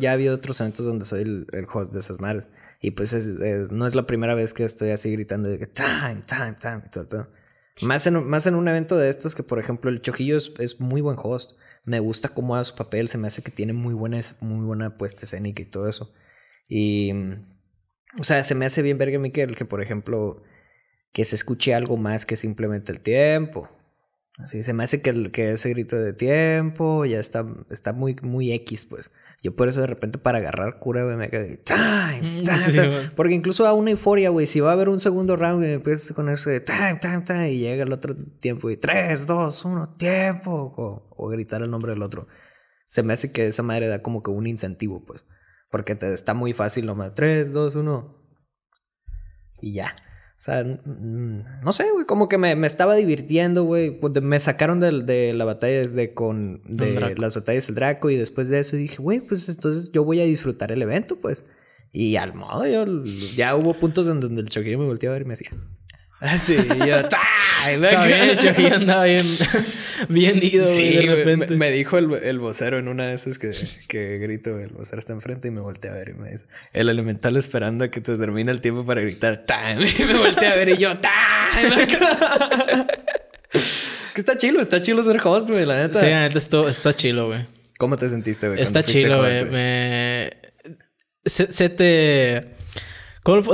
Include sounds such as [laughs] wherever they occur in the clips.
ya había otros eventos donde soy el, host de esas madres. Y pues no es la primera vez que estoy así gritando de que time, time, y todo el pedo. Más en, más en un evento de estos que, por ejemplo, el Chojillo es, muy buen host. Me gusta cómo hace su papel, se me hace que tiene muy buena, muy buena puesta escénica y todo eso. Y, o sea, se me hace bien verga, Miquel, que, por ejemplo, que se escuche algo más que simplemente el tiempo. Así se me hace que, que ese grito de tiempo ya está, está muy, muy X, pues. Yo por eso de repente para agarrar cura, güey, me quedo... Time, mm, Porque incluso a una euforia, güey, si va a haber un segundo round, y empiezas pues, con eso de time, time, y llega el otro tiempo y tres, dos, uno, tiempo, o, gritar el nombre del otro. Se me hace que esa madre da como que un incentivo, pues. Porque te, está muy fácil nomás. Tres, dos, uno. Y ya. O sea, no sé, güey, como que me, estaba divirtiendo, güey. Pues, me sacaron de, la batalla de con las batallas del Draco y después de eso dije, güey, pues entonces yo voy a disfrutar el evento, pues. Y al modo, yo ya hubo puntos en donde el chiquillo me volteó a ver y me decía, [laughs] Sí, yo, [laughs] hecho Y andaba bien, [laughs] bien ido, sí, de repente. Me, dijo el, el, vocero en una de esas que, que grito, el vocero está enfrente y me volteé a ver y me dice, el elemental esperando a que te termine el tiempo para gritar, time. Y me volteé a ver y yo, time. que está chilo, está chilo ser host, güey, la neta. Sí, la neta está, está chilo, güey. ¿Cómo te sentiste, güey? Está chilo, güey. Me... Se, se te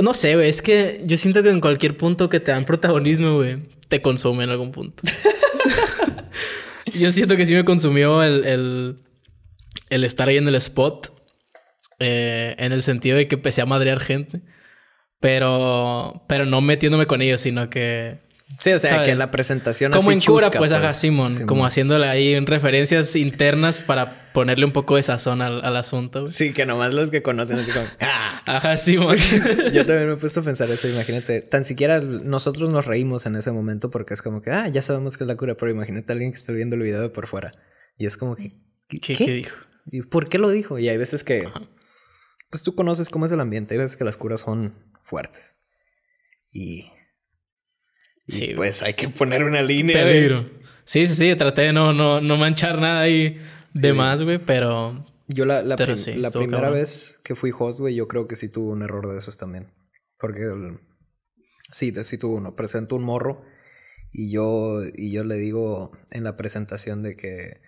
no sé, Es que yo siento que en cualquier punto que te dan protagonismo, güey, te consume en algún punto. [laughs] yo siento que sí me consumió el, estar ahí en el spot. Eh, en el sentido de que empecé a madrear gente. Pero, pero no metiéndome con ellos, sino que Sí, o sea, que la presentación Como en cura, pues, ajá, pues, Simón. Como haciéndole ahí en referencias internas para ponerle un poco de sazón al, asunto. Sí, que nomás los que conocen así como... [laughs] Ah". Ajá, Simón. [laughs] Yo también me he puesto a pensar eso, imagínate. Tan siquiera nosotros nos reímos en ese momento porque es como que... Ah, ya sabemos que es la cura, pero imagínate a alguien que está viendo el video de por fuera. Y es como que... ¿Qué, dijo? ¿Y por qué lo dijo? Y hay veces que... Pues tú conoces cómo es el ambiente. Hay veces que las curas son fuertes. Y pues hay que poner una línea. Peligro. Sí, sí, sí. Traté de no, no, no manchar nada ahí de más, güey, pero. Yo la, la, primera vez que fui host, güey, yo creo que sí tuve un error de esos también. Porque sí, sí tuve uno. Presento un morro y yo, y yo le digo en la presentación de que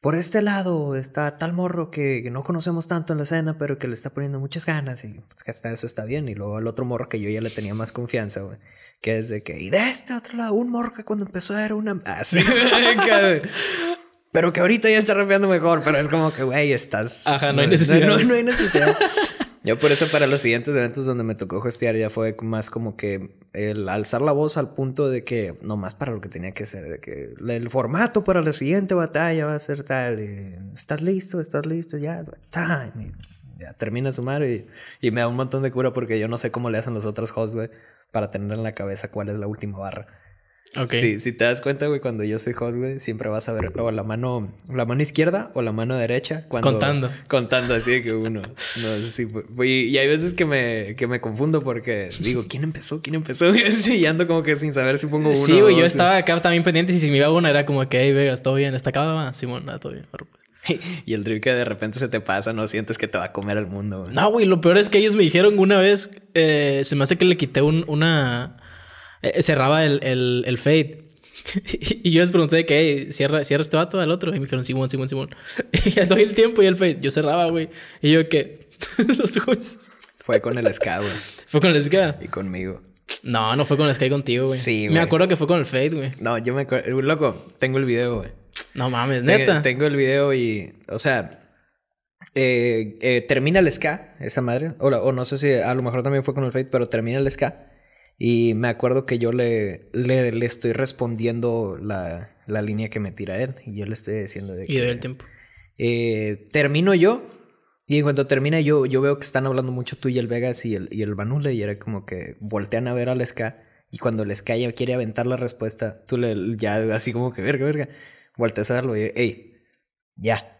por este lado está tal morro que no conocemos tanto en la escena, pero que le está poniendo muchas ganas y pues, hasta eso está bien. Y luego el otro morro que yo ya le tenía más confianza, Que es de que, y de este otro lado, un morro que cuando empezó era una... Así, [laughs] pero que ahorita ya está rapeando mejor, pero es como que, güey, estás... Ajá, no, hay necesidad. no hay necesidad. [laughs] Yo por eso para los siguientes eventos donde me tocó hostear ya fue más como que el alzar la voz al punto de que No más para lo que tenía que ser, de que el formato para la siguiente batalla va a ser tal, eh, estás listo, estás listo, ya, ya termina su madre y, y, me da un montón de cura porque yo no sé cómo le hacen los otros hosts, güey, para tener en la cabeza cuál es la última barra. Sí, si te das cuenta, güey, cuando yo soy host, güey, siempre vas a ver o la mano, la mano izquierda o la mano derecha. Cuando, contando. Contando, así de que uno. No sé si. y, hay veces que me, me confundo porque digo, ¿quién empezó? ¿Quién empezó? [laughs] y ando como que sin saber si pongo uno. Sí, güey, yo estaba acá también pendiente y si me iba una era como que, hey, Vegas, todo bien, está acá, ah, Simón, nada, ah, todo bien. Pues". [laughs] Y el drip que de repente se te pasa, no sientes que te va a comer el mundo. Güey. No, güey, lo peor es que ellos me dijeron una vez, eh, se me hace que le quité un, una, eh, eh, cerraba el, el, fade. [laughs] y yo les pregunté que, cierra, cierra este vato al otro. Y me dijeron, Simón, Simón, Simón. [laughs] y ya doy el tiempo y el fade. Yo cerraba, güey. Y yo, que [laughs] Los jueces. Fue con el SK, Fue con el SK. Y conmigo. No, no fue con el SK contigo, güey. Me acuerdo que fue con el fade, güey. No, yo me acuerdo. Uh, loco, tengo el video, güey. No mames, neta. Tengo, el video y, o sea, eh, termina el ska esa madre. O, no sé si a lo mejor también fue con el fade pero termina el SK. Y me acuerdo que yo le, le, estoy respondiendo la, línea que me tira él. Y yo le estoy diciendo de que... Y doy el tiempo. Eh, termino yo. Y en cuanto termina yo, yo veo que están hablando mucho tú y el Vegas y el, y el Y era como que voltean a ver al SK. Y cuando el SK ya quiere aventar la respuesta, tú le ya así como que verga, verga. Volteas a verlo y, hey, ya,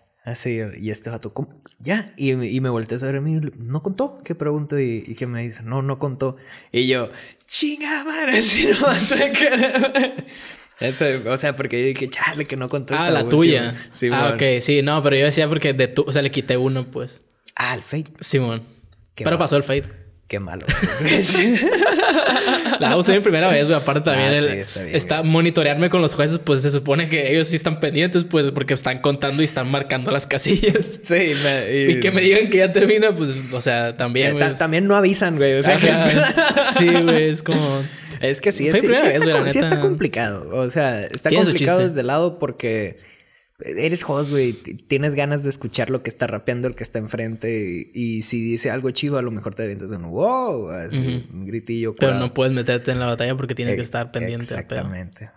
y este vato, ¿cómo? Ya. Y, y me volteé a saber mí, no contó, ¿qué pregunto? Y, que me dice, no, no contó. Y yo, chinga madre, [laughs] si no vas a o sea, porque yo dije, chale, que no contó. Ah, la tuya. Ah, ok, sí, no, pero yo decía porque de tu, o sea, le quité uno, pues. Ah, el fade. Simón. pero pasó el fade. Qué malo. [laughs] la usé mi primera vez, güey. Aparte ah, también está, monitorearme con los jueces, pues se supone que ellos sí están pendientes, pues porque están contando y están marcando las casillas. Sí, y, que me digan que ya termina, pues, o sea, también. también no avisan, güey. O sea, [laughs] sí, güey, es como. Es que sí, es, sí, sí, está, sí está complicado. O sea, está complicado desde el lado porque eres host, güey, tienes ganas de escuchar lo que está rapeando el que está enfrente y, si dice algo chivo, a lo mejor te de un wow, así, un gritillo. Pero no puedes meterte en la batalla porque tiene que estar pendiente. Exactamente.